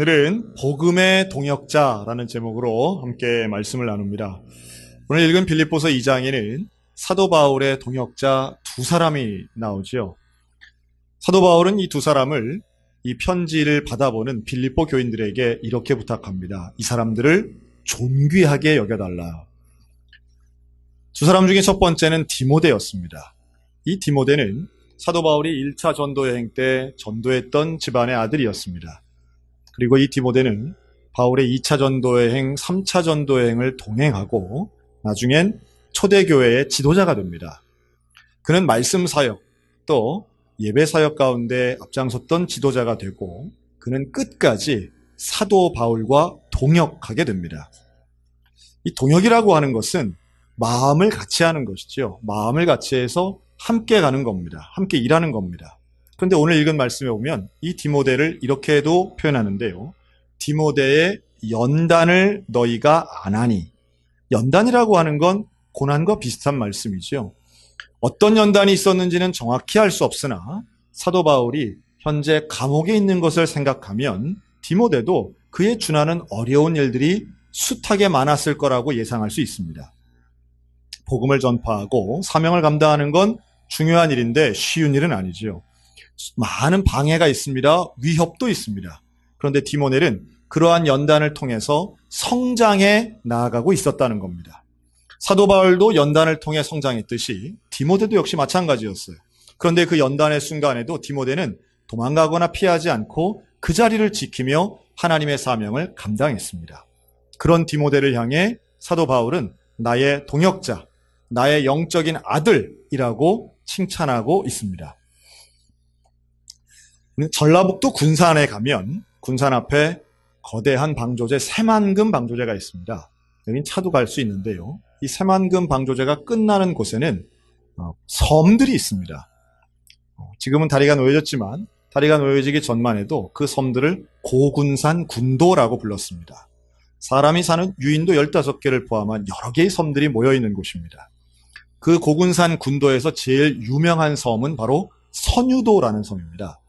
오늘은 복음의 동역자라는 제목으로 함께 말씀을 나눕니다. 오늘 읽은 빌립보서 2장에는 사도 바울의 동역자 두 사람이 나오지요. 사도 바울은 이 두 사람을 이 편지를 받아보는 빌립보 교인들에게 이렇게 부탁합니다. 이 사람들을 존귀하게 여겨달라. 두 사람 중에 첫 번째는 디모데였습니다. 이 디모데는 사도 바울이 1차 전도 여행 때 전도했던 집안의 아들이었습니다. 그리고 이 디모데는 바울의 2차 전도 여행, 3차 전도 여행을 동행하고 나중엔 초대교회의 지도자가 됩니다. 그는 말씀 사역 또 예배 사역 가운데 앞장섰던 지도자가 되고 그는 끝까지 사도 바울과 동역하게 됩니다. 이 동역이라고 하는 것은 마음을 같이 하는 것이지요. 마음을 같이 해서 함께 가는 겁니다. 함께 일하는 겁니다. 그런데 오늘 읽은 말씀에 보면 이 디모데를 이렇게도 표현하는데요. 디모데의 연단을 너희가 안 하니. 연단이라고 하는 건 고난과 비슷한 말씀이죠. 어떤 연단이 있었는지는 정확히 알 수 없으나 사도 바울이 현재 감옥에 있는 것을 생각하면 디모데도 그의 준하는 어려운 일들이 숱하게 많았을 거라고 예상할 수 있습니다. 복음을 전파하고 사명을 감당하는 건 중요한 일인데 쉬운 일은 아니지요. 많은 방해가 있습니다. 위협도 있습니다. 그런데 디모넬은 그러한 연단을 통해서 성장해 나아가고 있었다는 겁니다. 사도 바울도 연단을 통해 성장했듯이 디모데도 역시 마찬가지였어요. 그런데 그 연단의 순간에도 디모데는 도망가거나 피하지 않고 그 자리를 지키며 하나님의 사명을 감당했습니다. 그런 디모데를 향해 사도 바울은 나의 동역자, 나의 영적인 아들이라고 칭찬하고 있습니다. 전라북도 군산에 가면 군산 앞에 거대한 방조제 세만금 방조제가 있습니다. 여긴 차도 갈 수 있는데요. 이 새만금 방조제가 끝나는 곳에는 어, 섬들이 있습니다. 어, 지금은 다리가 놓여졌지만 다리가 놓여지기 전만 해도 그 섬들을 고군산 군도라고 불렀습니다. 사람이 사는 유인도 15개를 포함한 여러 개의 섬들이 모여 있는 곳입니다. 그 고군산 군도에서 제일 유명한 섬은 바로 선유도라는 섬입니다.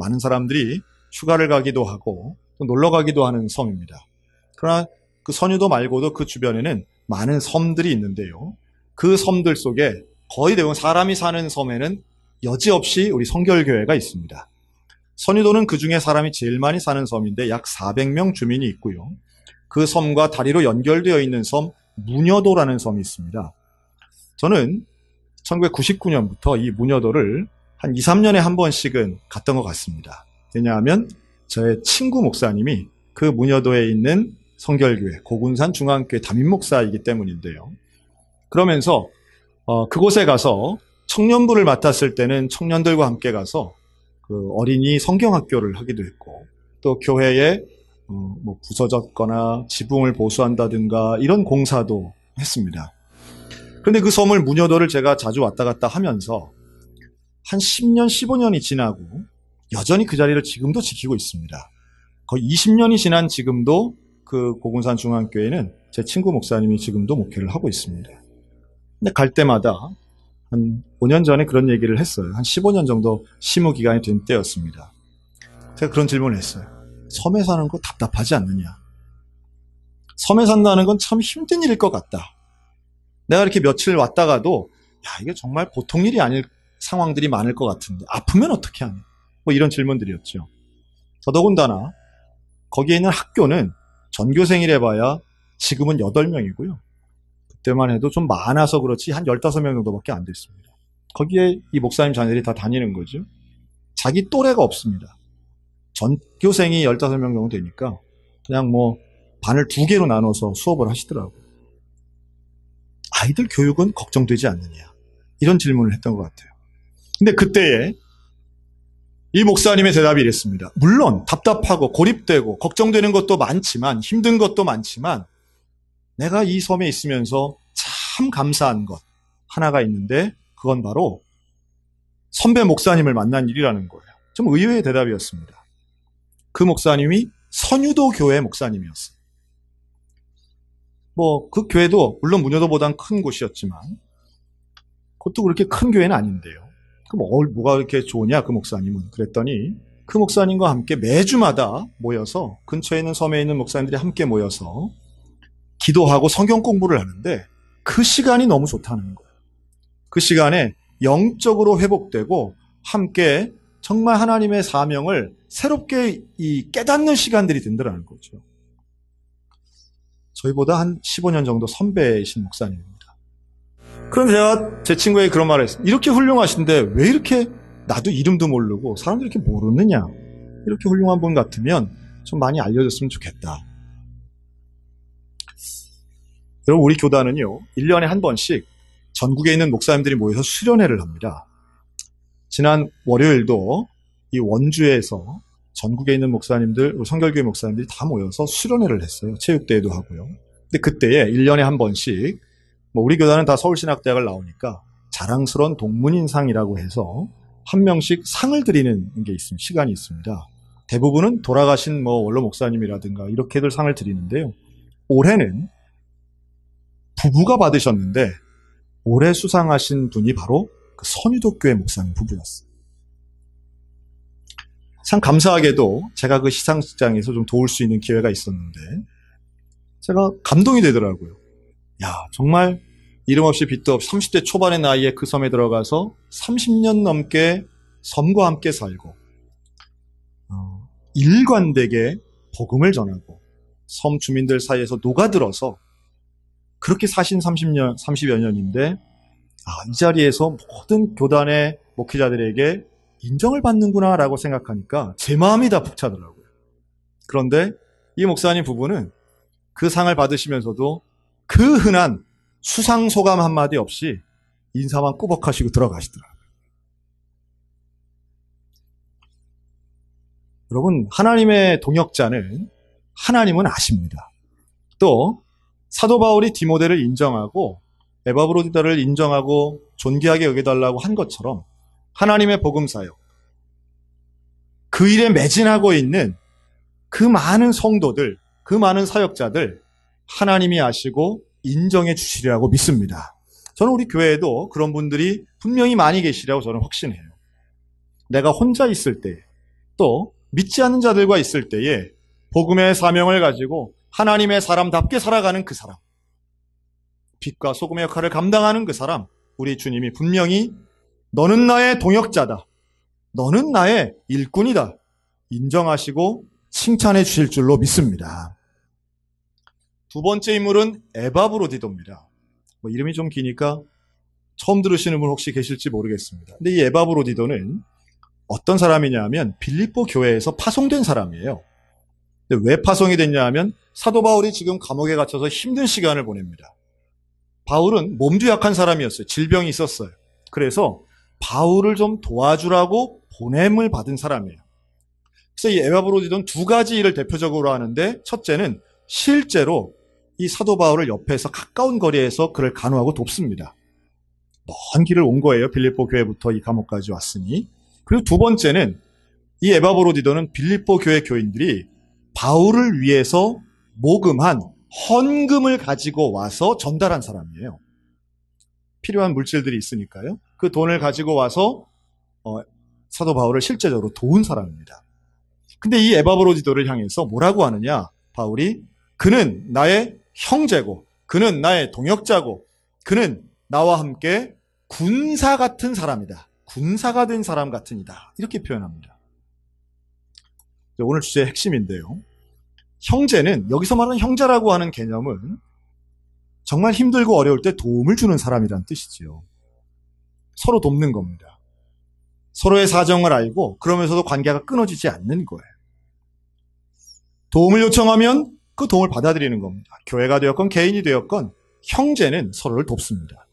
많은 사람들이 휴가를 가기도 하고 또 놀러 가기도 하는 섬입니다. 그러나 그 선유도 말고도 그 주변에는 많은 섬들이 있는데요. 그 섬들 속에 거의 대부분 사람이 사는 섬에는 여지없이 우리 성결교회가 있습니다. 선유도는 그 중에 사람이 제일 많이 사는 섬인데 약 400명 주민이 있고요. 그 섬과 다리로 연결되어 있는 섬 무녀도라는 섬이 있습니다. 저는 1999년부터 이 무녀도를 한 2, 3년에 한 번씩은 갔던 것 같습니다. 왜냐하면 저의 친구 목사님이 그무녀도에 있는 성결교회 고군산 중앙교회 담임 목사이기 때문인데요. 그러면서 어, 그곳에 가서 청년부를 맡았을 때는 청년들과 함께 가서 그 어린이 성경학교를 하기도 했고 또 교회에 어, 뭐 부서졌거나 지붕을 보수한다든가 이런 공사도 했습니다. 그런데 그 섬을 무녀도를 제가 자주 왔다 갔다 하면서 한 10년, 15년이 지나고 여전히 그 자리를 지금도 지키고 있습니다. 거의 20년이 지난 지금도 그 고군산 중앙교회는 제 친구 목사님이 지금도 목회를 하고 있습니다. 근데 갈 때마다 한 5년 전에 그런 얘기를 했어요. 한 15년 정도 심무 기간이 된 때였습니다. 제가 그런 질문을 했어요. 섬에 사는 거 답답하지 않느냐? 섬에 산다는 건 참 힘든 일일 것 같다. 내가 이렇게 며칠 왔다가도 야 이게 정말 보통 일이 아닐 상황들이 많을 것 같은데 아프면 어떻게 하냐? 뭐 이런 질문들이었죠. 더더군다나 거기에 있는 학교는 전교생이래봐야 지금은 8명이고요. 그때만 해도 좀 많아서 그렇지 한 15명 정도밖에 안 됐습니다. 거기에 이 목사님 자녀들이 다 다니는 거죠. 자기 또래가 없습니다. 전교생이 15명 정도 되니까 그냥 뭐 반을 두 개로 나눠서 수업을 하시더라고요. 아이들 교육은 걱정되지 않느냐. 이런 질문을 했던 것 같아요. 근데 그때에 이 목사님의 대답이 이랬습니다. 물론 답답하고 고립되고 걱정되는 것도 많지만 힘든 것도 많지만 내가 이 섬에 있으면서 참 감사한 것 하나가 있는데 그건 바로 선배 목사님을 만난 일이라는 거예요. 좀 의외의 대답이었습니다. 그 목사님이 선유도 교회 목사님이었어요. 뭐 그 교회도 물론 문여도보단 큰 곳이었지만 그것도 그렇게 큰 교회는 아닌데요. 그럼 어, 뭐가 이렇게 좋으냐 그 목사님은 그랬더니 그 목사님과 함께 매주마다 모여서 근처에 있는 섬에 있는 목사님들이 함께 모여서 기도하고 성경 공부를 하는데 그 시간이 너무 좋다는 거예요. 그 시간에 영적으로 회복되고 함께 정말 하나님의 사명을 새롭게 깨닫는 시간들이 된다는 거죠. 저희보다 한 15년 정도 선배이신 목사님 그럼 제가 제 친구에게 그런 말을 했어요. 이렇게 훌륭하신데 왜 이렇게 나도 이름도 모르고 사람들이 이렇게 모르느냐. 이렇게 훌륭한 분 같으면 좀 많이 알려줬으면 좋겠다. 여러분, 우리 교단은요, 1년에 한 번씩 전국에 있는 목사님들이 모여서 수련회를 합니다. 지난 월요일도 이 원주에서 전국에 있는 목사님들, 성결교회 목사님들이 다 모여서 수련회를 했어요. 체육대회도 하고요. 근데 그때에 1년에 한 번씩 뭐 우리 교단은 다 서울신학대학을 나오니까 자랑스러운 동문인상이라고 해서 한 명씩 상을 드리는 게있습니 시간이 있습니다. 대부분은 돌아가신 뭐 원로 목사님이라든가 이렇게들 상을 드리는데요. 올해는 부부가 받으셨는데 올해 수상하신 분이 바로 그선유도교회 목사님 부부였어요. 참 감사하게도 제가 그 시상식장에서 좀 도울 수 있는 기회가 있었는데 제가 감동이 되더라고요. 야, 정말 이름 없이 빛도 없이 30대 초반의 나이에 그 섬에 들어가서 30년 넘게 섬과 함께 살고 어, 일관되게 복음을 전하고 섬 주민들 사이에서 녹아들어서 그렇게 사신 30년, 30여 년인데 아, 이 자리에서 모든 교단의 목회자들에게 인정을 받는구나라고 생각하니까 제 마음이 다 북차더라고요. 그런데 이 목사님 부부는 그 상을 받으시면서도 그 흔한 수상 소감 한마디 없이 인사만 꾸벅하시고 들어가시더라고요. 여러분, 하나님의 동역자는 하나님은 아십니다. 또, 사도 바울이 디모델을 인정하고 에바브로디다를 인정하고 존귀하게 여겨달라고 한 것처럼 하나님의 복음사역, 그 일에 매진하고 있는 그 많은 성도들, 그 많은 사역자들, 하나님이 아시고 인정해 주시리라고 믿습니다. 저는 우리 교회에도 그런 분들이 분명히 많이 계시라고 저는 확신해요. 내가 혼자 있을 때, 또 믿지 않는 자들과 있을 때에 복음의 사명을 가지고 하나님의 사람답게 살아가는 그 사람, 빛과 소금의 역할을 감당하는 그 사람, 우리 주님이 분명히 너는 나의 동역자다. 너는 나의 일꾼이다. 인정하시고 칭찬해 주실 줄로 믿습니다. 두 번째 인물은 에바브로디도입니다. 뭐 이름이 좀 기니까 처음 들으시는 분 혹시 계실지 모르겠습니다. 근데 이 에바브로디도는 어떤 사람이냐 하면 빌립보 교회에서 파송된 사람이에요. 근데 왜 파송이 됐냐 하면 사도 바울이 지금 감옥에 갇혀서 힘든 시간을 보냅니다. 바울은 몸도 약한 사람이었어요. 질병이 있었어요. 그래서 바울을 좀 도와주라고 보냄을 받은 사람이에요. 그래서 이 에바브로디도는 두 가지 일을 대표적으로 하는데 첫째는 실제로 이 사도 바울을 옆에서 가까운 거리에서 그를 간호하고 돕습니다. 먼 길을 온 거예요. 빌립보 교회부터 이 감옥까지 왔으니. 그리고 두 번째는 이 에바보로디도는 빌립보 교회 교인들이 바울을 위해서 모금한 헌금을 가지고 와서 전달한 사람이에요. 필요한 물질들이 있으니까요. 그 돈을 가지고 와서 어, 사도 바울을 실제적으로 도운 사람입니다. 근데 이 에바브로디도를 향해서 뭐라고 하느냐? 바울이 그는 나의 형제고 그는 나의 동역자고 그는 나와 함께 군사 같은 사람이다. 군사가 된 사람 같은이다 이렇게 표현합니다. 오늘 주제의 핵심인데요. 형제는 여기서 말하는 형제라고 하는 개념은 정말 힘들고 어려울 때 도움을 주는 사람이라는 뜻이지요. 서로 돕는 겁니다. 서로의 사정을 알고 그러면서도 관계가 끊어지지 않는 거예요. 도움을 요청하면 그 도움을 받아들이는 겁니다. 교회가 되었건 개인이 되었건 형제는 서로를 돕습니다.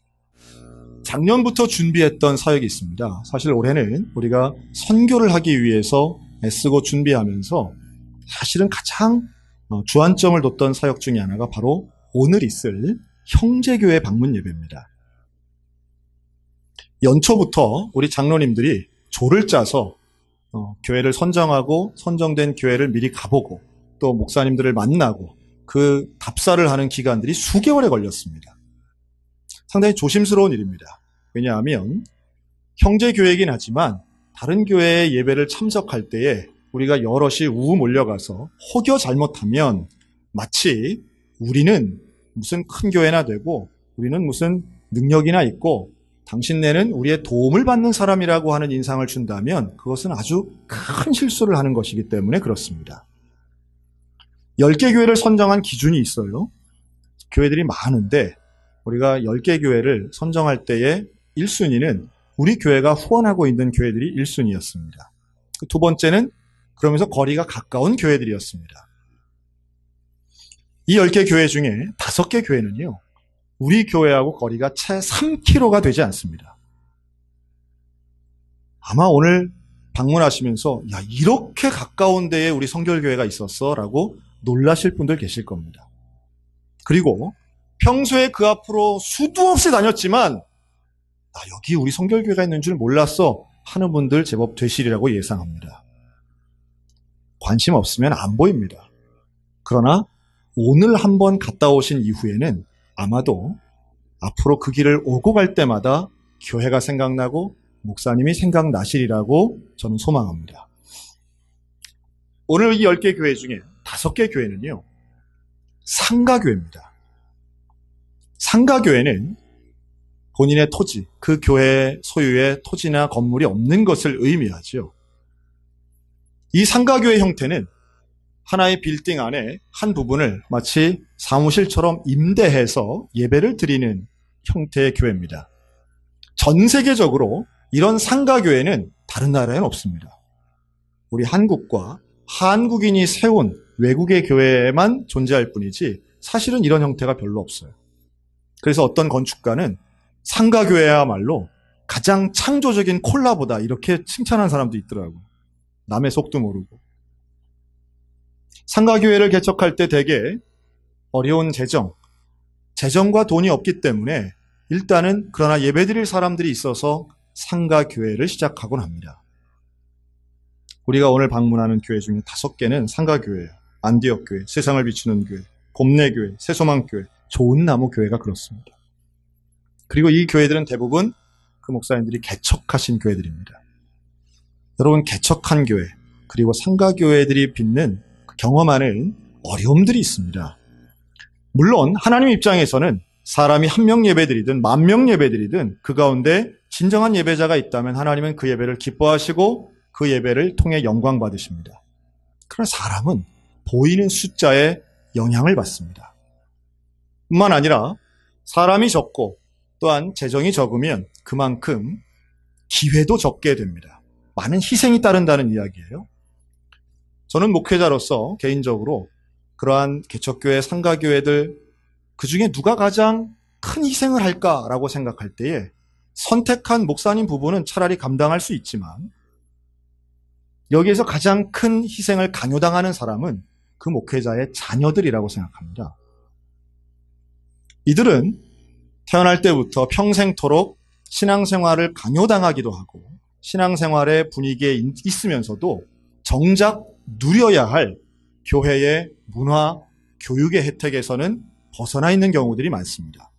작년부터 준비했던 사역이 있습니다. 사실 올해는 우리가 선교를 하기 위해서 애쓰고 준비하면서 사실은 가장 어, 주안점을 뒀던 사역 중의 하나가 바로 오늘 있을 형제교회 방문 예배입니다. 연초부터 우리 장로님들이 조를 짜서 어, 교회를 선정하고 선정된 교회를 미리 가보고 또 목사님들을 만나고 그 답사를 하는 기간들이 수개월에 걸렸습니다. 상당히 조심스러운 일입니다. 왜냐하면 형제 교회이긴 하지만 다른 교회의 예배를 참석할 때에 우리가 여럿이 우우 몰려가서 혹여 잘못하면 마치 우리는 무슨 큰 교회나 되고 우리는 무슨 능력이나 있고 당신네는 우리의 도움을 받는 사람이라고 하는 인상을 준다면 그것은 아주 큰 실수를 하는 것이기 때문에 그렇습니다. 10개 교회를 선정한 기준이 있어요. 교회들이 많은데 우리가 10개 교회를 선정할 때의 1순위는 우리 교회가 후원하고 있는 교회들이 1순위였습니다. 두 번째는 그러면서 거리가 가까운 교회들이었습니다. 이 10개 교회 중에 5개 교회는요. 우리 교회하고 거리가 채 3km가 되지 않습니다. 아마 오늘 방문하시면서 야 이렇게 가까운 데에 우리 성결교회가 있었어라고 놀라실 분들 계실 겁니다. 그리고 평소에 그 앞으로 수도 없이 다녔지만 나 아, 여기 우리 성결교회가 있는 줄 몰랐어 하는 분들 제법 되시리라고 예상합니다. 관심 없으면 안 보입니다. 그러나 오늘 한번 갔다 오신 이후에는 아마도 앞으로 그 길을 오고 갈 때마다 교회가 생각나고 목사님이 생각나시리라고 저는 소망합니다. 오늘 이 10개 교회 중에 다섯 개 교회는요, 상가교회입니다. 상가교회는 본인의 토지, 그 교회 소유의 토지나 건물이 없는 것을 의미하지요. 이 상가교회 형태는 하나의 빌딩 안에 한 부분을 마치 사무실처럼 임대해서 예배를 드리는 형태의 교회입니다. 전 세계적으로 이런 상가교회는 다른 나라에는 없습니다. 우리 한국과 한국인이 세운 외국의 교회에만 존재할 뿐이지 사실은 이런 형태가 별로 없어요. 그래서 어떤 건축가는 상가교회야말로 가장 창조적인 콜라보다 이렇게 칭찬한 사람도 있더라고요. 남의 속도 모르고. 상가교회를 개척할 때 대개 어려운 재정, 재정과 돈이 없기 때문에 일단은 그러나 예배드릴 사람들이 있어서 상가교회를 시작하곤 합니다. 우리가 오늘 방문하는 교회 중에 다섯 개는 상가교회예요. 안디옥 교회, 세상을 비추는 교회, 곰내 교회, 새소망 교회, 좋은 나무 교회가 그렇습니다. 그리고 이 교회들은 대부분 그 목사님들이 개척하신 교회들입니다. 여러분 개척한 교회 그리고 상가 교회들이 빚는 그 경험 하는 어려움들이 있습니다. 물론 하나님 입장에서는 사람이 한 명 예배드리든 만 명 예배드리든 그 가운데 진정한 예배자가 있다면 하나님은 그 예배를 기뻐하시고 그 예배를 통해 영광 받으십니다. 그러나 사람은 보이는 숫자에 영향을 받습니다. 뿐만 아니라 사람이 적고 또한 재정이 적으면 그만큼 기회도 적게 됩니다. 많은 희생이 따른다는 이야기예요. 저는 목회자로서 개인적으로 그러한 개척교회, 상가교회들 그 중에 누가 가장 큰 희생을 할까라고 생각할 때에 선택한 목사님 부부는 차라리 감당할 수 있지만 여기에서 가장 큰 희생을 강요당하는 사람은 그 목회자의 자녀들이라고 생각합니다. 이들은 태어날 때부터 평생토록 신앙생활을 강요당하기도 하고 신앙생활의 분위기에 있으면서도 정작 누려야 할 교회의 문화, 교육의 혜택에서는 벗어나 있는 경우들이 많습니다.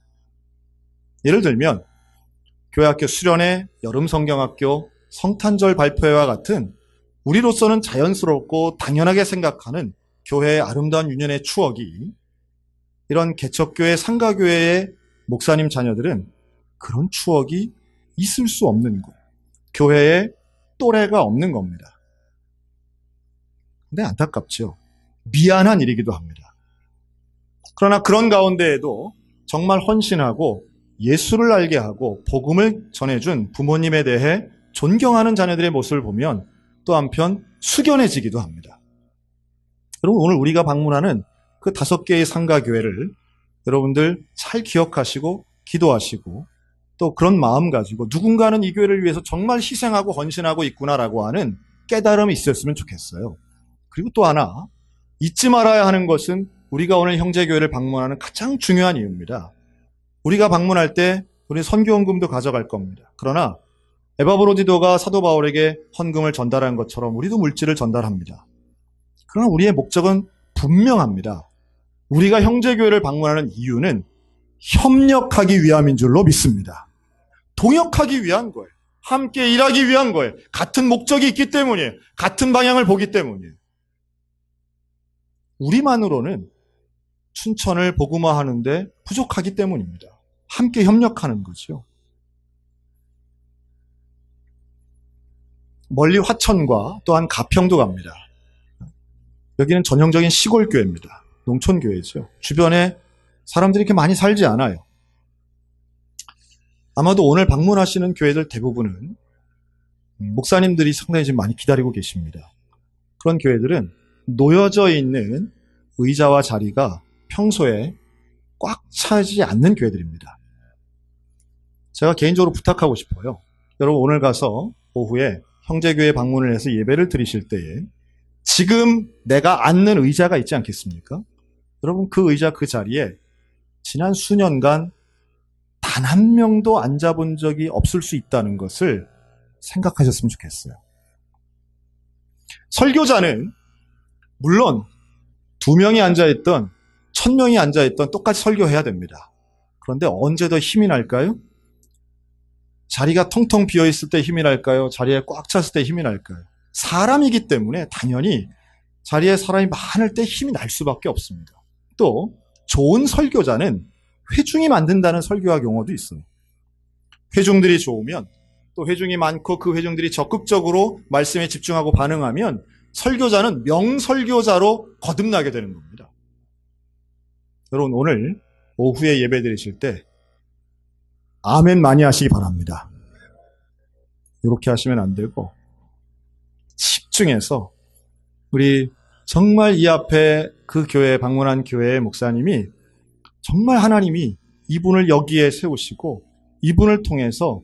예를 들면 교회학교 수련회, 여름 성경학교, 성탄절 발표회와 같은 우리로서는 자연스럽고 당연하게 생각하는 교회의 아름다운 유년의 추억이 이런 개척교회 상가교회의 목사님 자녀들은 그런 추억이 있을 수 없는 곳, 교회에 또래가 없는 겁니다. 근데 안타깝죠. 미안한 일이기도 합니다. 그러나 그런 가운데에도 정말 헌신하고 예수를 알게 하고 복음을 전해준 부모님에 대해 존경하는 자녀들의 모습을 보면 또 한편 숙연해지기도 합니다. 여러분 오늘 우리가 방문하는 그 다섯 개의 상가 교회를 여러분들 잘 기억하시고 기도하시고 또 그런 마음 가지고 누군가는 이 교회를 위해서 정말 희생하고 헌신하고 있구나라고 하는 깨달음이 있었으면 좋겠어요. 그리고 또 하나 잊지 말아야 하는 것은 우리가 오늘 형제 교회를 방문하는 가장 중요한 이유입니다. 우리가 방문할 때 우리 선교원금도 가져갈 겁니다. 그러나 에바브로디도가 사도 바울에게 헌금을 전달한 것처럼 우리도 물질을 전달합니다. 그러나 우리의 목적은 분명합니다. 우리가 형제교회를 방문하는 이유는 협력하기 위함인 줄로 믿습니다. 동역하기 위한 거예요. 함께 일하기 위한 거예요. 같은 목적이 있기 때문이에요. 같은 방향을 보기 때문이에요. 우리만으로는 춘천을 복음화하는데 부족하기 때문입니다. 함께 협력하는 거죠. 멀리 화천과 또한 가평도 갑니다. 여기는 전형적인 시골 교회입니다. 농촌 교회죠. 주변에 사람들이 이렇게 많이 살지 않아요. 아마도 오늘 방문하시는 교회들 대부분은 목사님들이 상당히 지금 많이 기다리고 계십니다. 그런 교회들은 놓여져 있는 의자와 자리가 평소에 꽉 차지 않는 교회들입니다. 제가 개인적으로 부탁하고 싶어요. 여러분 오늘 가서 오후에 형제교회 방문을 해서 예배를 드리실 때에 지금 내가 앉는 의자가 있지 않겠습니까? 여러분 그 의자 그 자리에 지난 수년간 단 한 명도 앉아본 적이 없을 수 있다는 것을 생각하셨으면 좋겠어요. 설교자는 물론 두 명이 앉아있던 천 명이 앉아있던 똑같이 설교해야 됩니다. 그런데 언제 더 힘이 날까요? 자리가 텅텅 비어있을 때 힘이 날까요? 자리에 꽉 찼을 때 힘이 날까요? 사람이기 때문에 당연히 자리에 사람이 많을 때 힘이 날 수밖에 없습니다. 또 좋은 설교자는 회중이 만든다는 설교와 경우도 있어요. 회중들이 좋으면 또 회중이 많고 그 회중들이 적극적으로 말씀에 집중하고 반응하면 설교자는 명설교자로 거듭나게 되는 겁니다. 여러분 오늘 오후에 예배 드리실 때 아멘 많이 하시기 바랍니다. 이렇게 하시면 안 되고 집중해서 우리 정말 이 앞에 그 교회 방문한 교회의 목사님이 정말 하나님이 이분을 여기에 세우시고 이분을 통해서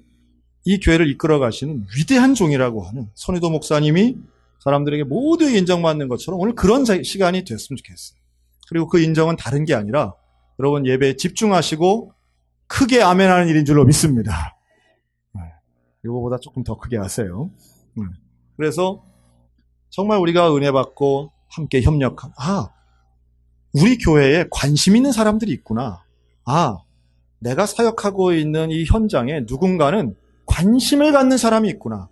이 교회를 이끌어 가시는 위대한 종이라고 하는 선의도 목사님이 사람들에게 모두 인정받는 것처럼 오늘 그런 시간이 됐으면 좋겠어요. 그리고 그 인정은 다른 게 아니라 여러분 예배에 집중하시고 크게 아멘하는 일인 줄로 믿습니다. 네. 이거보다 조금 더 크게 하세요. 네. 그래서 정말 우리가 은혜 받고 함께 협력한 아 우리 교회에 관심 있는 사람들이 있구나. 아 내가 사역하고 있는 이 현장에 누군가는 관심을 갖는 사람이 있구나.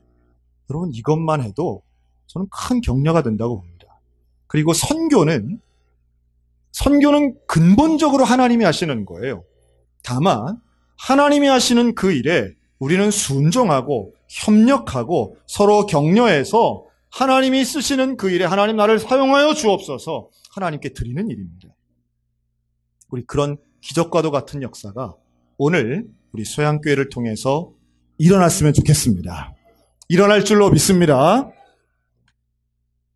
여러분 이것만 해도 저는 큰 격려가 된다고 봅니다. 그리고 선교는 선교는 근본적으로 하나님이 하시는 거예요. 다만 하나님이 하시는 그 일에 우리는 순종하고 협력하고 서로 격려해서 하나님이 쓰시는 그 일에 하나님 나를 사용하여 주옵소서 하나님께 드리는 일입니다. 우리 그런 기적과도 같은 역사가 오늘 우리 소양교회를 통해서 일어났으면 좋겠습니다. 일어날 줄로 믿습니다.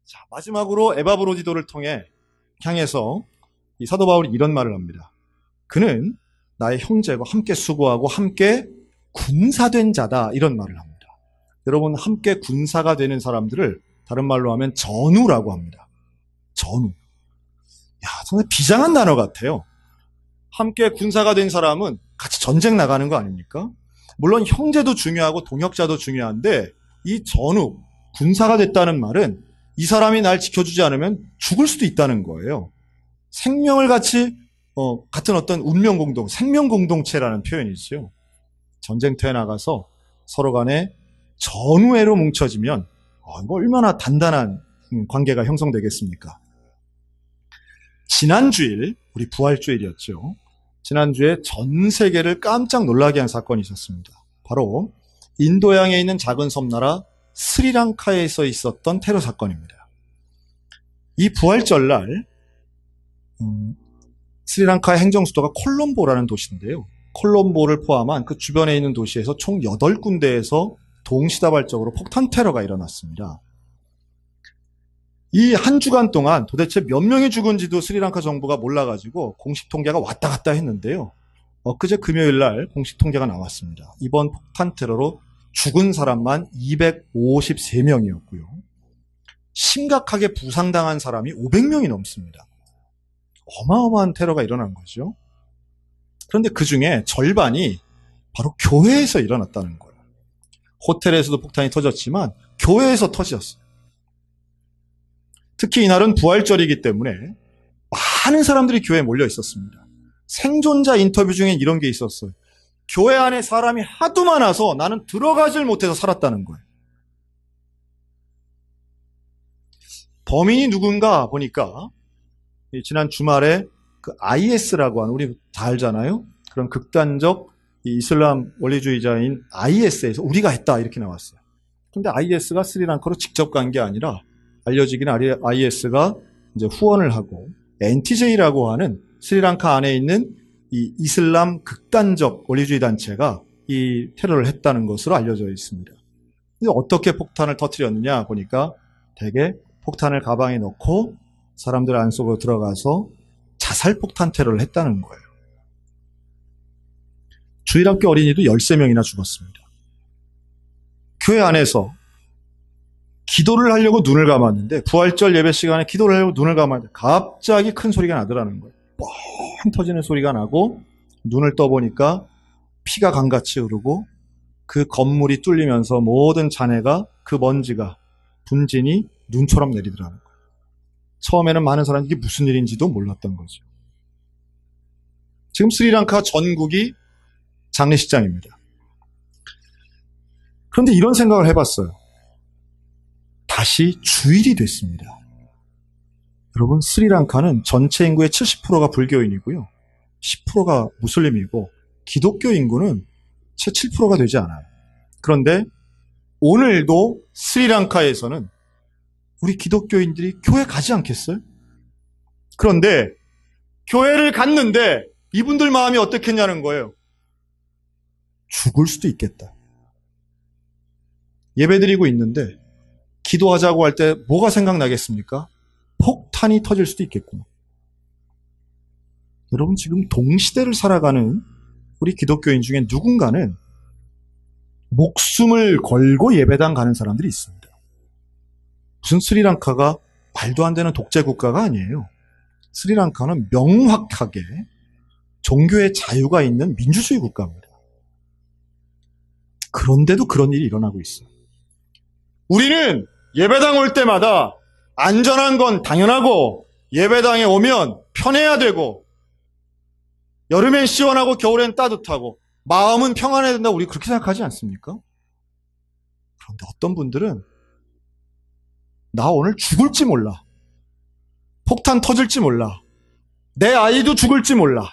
자, 마지막으로 에바브로디도를 통해 향해서 이 사도 바울이 이런 말을 합니다. 그는 나의 형제와 함께 수고하고 함께 군사된 자다 이런 말을 합니다. 여러분 함께 군사가 되는 사람들을 다른 말로 하면 전우라고 합니다. 전우. 야, 정말 비장한 단어 같아요. 함께 군사가 된 사람은 같이 전쟁 나가는 거 아닙니까? 물론 형제도 중요하고 동역자도 중요한데 이 전우, 군사가 됐다는 말은 이 사람이 날 지켜주지 않으면 죽을 수도 있다는 거예요. 생명을 같이 어, 같은 어떤 운명 공동, 생명 공동체라는 표현이지요. 전쟁터에 나가서 서로 간에 전우회로 뭉쳐지면 어, 뭐 얼마나 단단한 관계가 형성되겠습니까? 지난주일, 우리 부활주일이었죠. 지난주에 전 세계를 깜짝 놀라게 한 사건이 있었습니다. 바로 인도양에 있는 작은 섬나라 스리랑카에서 있었던 테러 사건입니다. 이 부활절날 음, 스리랑카의 행정수도가 콜롬보라는 도시인데요. 콜롬보를 포함한 그 주변에 있는 도시에서 총 8군데에서 동시다발적으로 폭탄 테러가 일어났습니다. 이 한 주간 동안 도대체 몇 명이 죽은지도 스리랑카 정부가 몰라가지고 공식 통계가 왔다 갔다 했는데요. 엊그제 금요일 날 공식 통계가 나왔습니다. 이번 폭탄 테러로 죽은 사람만 253명이었고요. 심각하게 부상당한 사람이 500명이 넘습니다. 어마어마한 테러가 일어난 거죠. 그런데 그 중에 절반이 바로 교회에서 일어났다는 거. 예요 호텔에서도 폭탄이 터졌지만 교회에서 터졌어요. 특히 이날은 부활절이기 때문에 많은 사람들이 교회에 몰려 있었습니다. 생존자 인터뷰 중에 이런 게 있었어요. 교회 안에 사람이 하도 많아서 나는 들어가질 못해서 살았다는 거예요. 범인이 누군가 보니까 지난 주말에 그 IS라고 하는 우리 다 알잖아요. 그런 극단적 이슬람 원리주의자인 IS에서 우리가 했다 이렇게 나왔어요. 근데 IS가 스리랑카로 직접 간 게 아니라 알려지기는 IS가 이제 후원을 하고 NTJ라고 하는 스리랑카 안에 있는 이 이슬람 극단적 원리주의 단체가 이 테러를 했다는 것으로 알려져 있습니다. 근데 어떻게 폭탄을 터뜨렸느냐 보니까 대개 폭탄을 가방에 넣고 사람들 안 속으로 들어가서 자살 폭탄 테러를 했다는 거예요. 주일학교 어린이도 13명이나 죽었습니다. 교회 안에서 기도를 하려고 눈을 감았는데 부활절 예배 시간에 기도를 하려고 눈을 감았는데 갑자기 큰 소리가 나더라는 거예요. 뻥 터지는 소리가 나고 눈을 떠보니까 피가 강같이 흐르고 그 건물이 뚫리면서 모든 잔해가 그 먼지가 분진이 눈처럼 내리더라는 거예요. 처음에는 많은 사람들이 무슨 일인지도 몰랐던 거죠. 지금 스리랑카 전국이 장례식장입니다. 그런데 이런 생각을 해봤어요. 다시 주일이 됐습니다. 여러분, 스리랑카는 전체 인구의 70%가 불교인이고요. 10%가 무슬림이고, 기독교 인구는 채 7%가 되지 않아요. 그런데 오늘도 스리랑카에서는 우리 기독교인들이 교회 가지 않겠어요? 그런데 교회를 갔는데 이분들 마음이 어떻겠냐는 거예요. 죽을 수도 있겠다. 예배 드리고 있는데 기도하자고 할 때 뭐가 생각나겠습니까? 폭탄이 터질 수도 있겠구나. 여러분 지금 동시대를 살아가는 우리 기독교인 중에 누군가는 목숨을 걸고 예배당 가는 사람들이 있습니다. 무슨 스리랑카가 말도 안 되는 독재 국가가 아니에요. 스리랑카는 명확하게 종교의 자유가 있는 민주주의 국가입니다. 그런데도 그런 일이 일어나고 있어. 우리는 예배당 올 때마다 안전한 건 당연하고 예배당에 오면 편해야 되고 여름엔 시원하고 겨울엔 따뜻하고 마음은 평안해야 된다 우리 그렇게 생각하지 않습니까? 그런데 어떤 분들은 나 오늘 죽을지 몰라. 폭탄 터질지 몰라. 내 아이도 죽을지 몰라.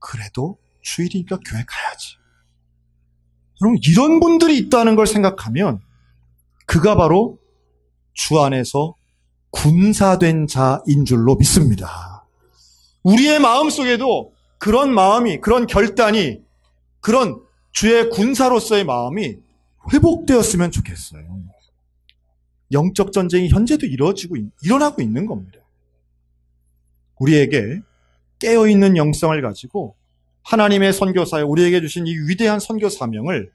그래도 주일이니까 교회 가야지. 여러분, 이런 분들이 있다는 걸 생각하면 그가 바로 주 안에서 군사된 자인 줄로 믿습니다. 우리의 마음 속에도 그런 마음이, 그런 결단이, 그런 주의 군사로서의 마음이 회복되었으면 좋겠어요. 영적 전쟁이 현재도 이루어지고 일어나고 있는 겁니다. 우리에게 깨어 있는 영성을 가지고 하나님의 선교사에 우리에게 주신 이 위대한 선교 사명을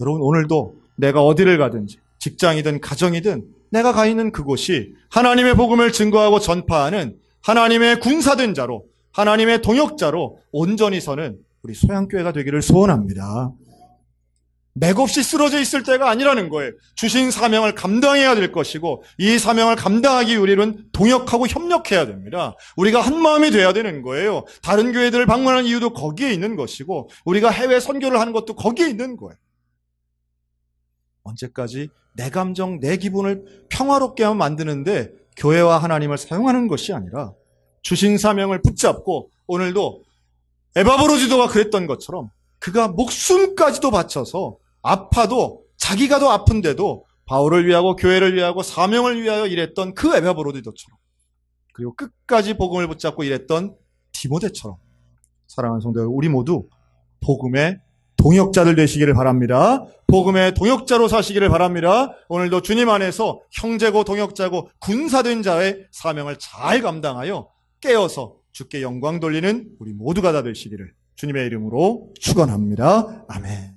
여러분 오늘도 내가 어디를 가든지 직장이든 가정이든 내가 가 있는 그곳이 하나님의 복음을 증거하고 전파하는 하나님의 군사된 자로 하나님의 동역자로 온전히 서는 우리 소양교회가 되기를 소원합니다. 맥없이 쓰러져 있을 때가 아니라는 거예요. 주신 사명을 감당해야 될 것이고 이 사명을 감당하기 위해는 동역하고 협력해야 됩니다. 우리가 한 마음이 돼야 되는 거예요. 다른 교회들을 방문하는 이유도 거기에 있는 것이고 우리가 해외 선교를 하는 것도 거기에 있는 거예요. 언제까지 내 감정, 내 기분을 평화롭게 하면 만드는데 교회와 하나님을 사용하는 것이 아니라 주신 사명을 붙잡고 오늘도 에바브로지도가 그랬던 것처럼 그가 목숨까지도 바쳐서 아파도 자기가 더 아픈데도 바울을 위하고 교회를 위하고 사명을 위하여 일했던 그 에바브로디도처럼 그리고 끝까지 복음을 붙잡고 일했던 디모데처럼 사랑하는 성도들 우리 모두 복음의 동역자들 되시기를 바랍니다. 복음의 동역자로 사시기를 바랍니다. 오늘도 주님 안에서 형제고 동역자고 군사된 자의 사명을 잘 감당하여 깨어서 주께 영광 돌리는 우리 모두가 다 되시기를 주님의 이름으로 축원합니다. 아멘.